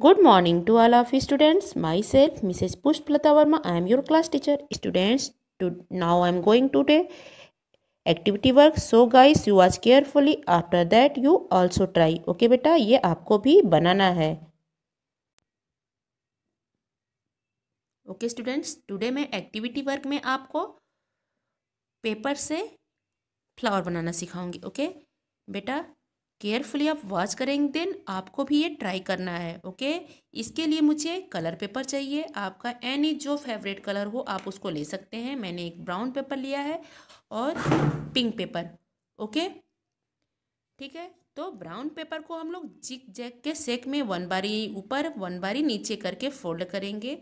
Good morning to all of students myself Mrs Pushpalata Verma I am your class teacher students to now I am going to day activity work so guys you watch carefully after that you also try okay बेटा ये आपको भी बनाना है okay students today में activity work में आपको paper से फ्लावर बनाना सिखाऊंगी ओके okay? बेटा केयरफुली आप वॉच करेंगे देन आपको भी ये ट्राई करना है ओके इसके लिए मुझे कलर पेपर चाहिए आपका एनी जो फेवरेट कलर हो आप उसको ले सकते हैं मैंने एक ब्राउन पेपर लिया है और पिंक पेपर ओके ठीक है तो ब्राउन पेपर को हम लोग जिक जैक के सेक में वन बारी ऊपर वन बारी नीचे करके फोल्ड करेंगे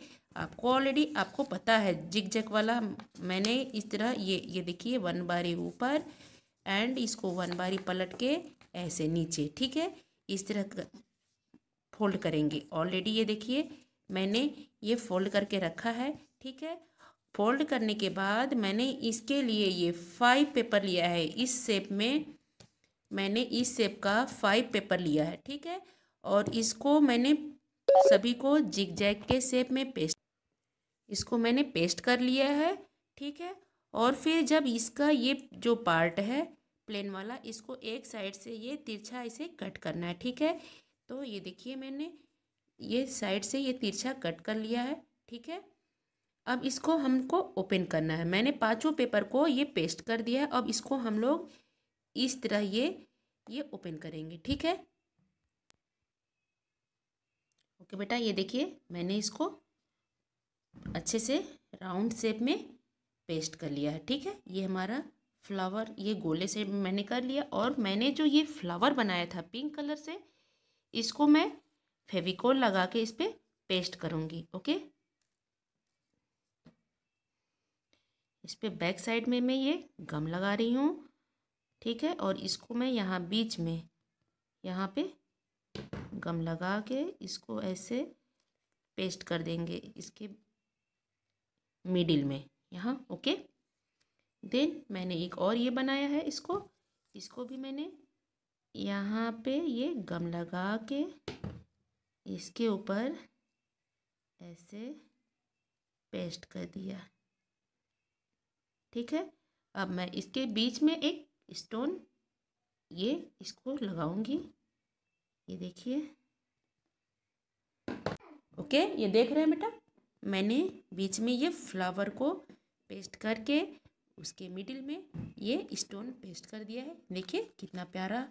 आपको ऑलरेडी आपको पता है जिक जैक वाला मैंने इस तरह ये ये देखिए वन बारी ऊपर एंड इसको वन बारी पलट के ऐसे नीचे ठीक है इस तरह फोल्ड करेंगे ऑलरेडी ये देखिए मैंने ये फोल्ड करके रखा है ठीक है फोल्ड करने के बाद मैंने इसके लिए ये फाइव पेपर लिया है इस सेप में मैंने इस शेप का फाइव पेपर लिया है ठीक है और इसको मैंने सभी को जिग जैग के सेप में पेस्ट इसको मैंने पेस्ट कर लिया है ठीक है और फिर जब इसका ये जो पार्ट है प्लेन वाला इसको एक साइड से ये तिरछा इसे कट करना है ठीक है तो ये देखिए मैंने ये साइड से ये तिरछा कट कर लिया है ठीक है अब इसको हमको ओपन करना है मैंने पांचों पेपर को ये पेस्ट कर दिया है अब इसको हम लोग इस तरह ये ये ओपन करेंगे ठीक है ओके बेटा ये देखिए मैंने इसको अच्छे से राउंड शेप में पेस्ट कर लिया है ठीक है ये हमारा फ्लावर ये गोले से मैंने कर लिया और मैंने जो ये फ्लावर बनाया था पिंक कलर से इसको मैं फेविकोल लगा के इस पर पेस्ट करूँगी ओके इस पर बैक साइड में मैं ये गम लगा रही हूँ ठीक है और इसको मैं यहाँ बीच में यहाँ पे गम लगा के इसको ऐसे पेस्ट कर देंगे इसके मिडिल में यहाँ ओके देन मैंने एक और ये बनाया है इसको इसको भी मैंने यहाँ पे ये गम लगा के इसके ऊपर ऐसे पेस्ट कर दिया ठीक है अब मैं इसके बीच में एक स्टोन ये इसको लगाऊंगी ये देखिए ओके ये देख रहे हैं बेटा मैंने बीच में ये फ्लावर को पेस्ट करके उसके मिडिल में ये स्टोन पेस्ट कर दिया है देखिए कितना प्यारा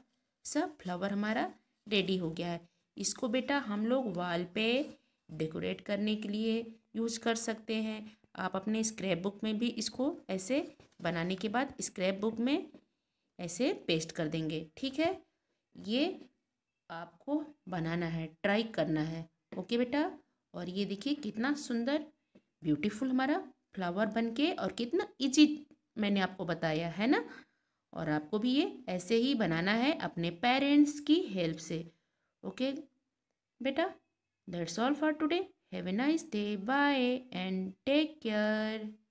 सा फ्लावर हमारा रेडी हो गया है इसको बेटा हम लोग वाल पे डेकोरेट करने के लिए यूज कर सकते हैं आप अपने स्क्रैप बुक में भी इसको ऐसे बनाने के बाद स्क्रैप बुक में ऐसे पेस्ट कर देंगे ठीक है ये आपको बनाना है ट्राई करना है ओके बेटा और ये देखिए कितना सुंदर ब्यूटीफुल हमारा फ्लावर बनके और कितना इजी मैंने आपको बताया है ना और आपको भी ये ऐसे ही बनाना है अपने पेरेंट्स की हेल्प से ओके बेटा that's all for today have a nice day bye and take care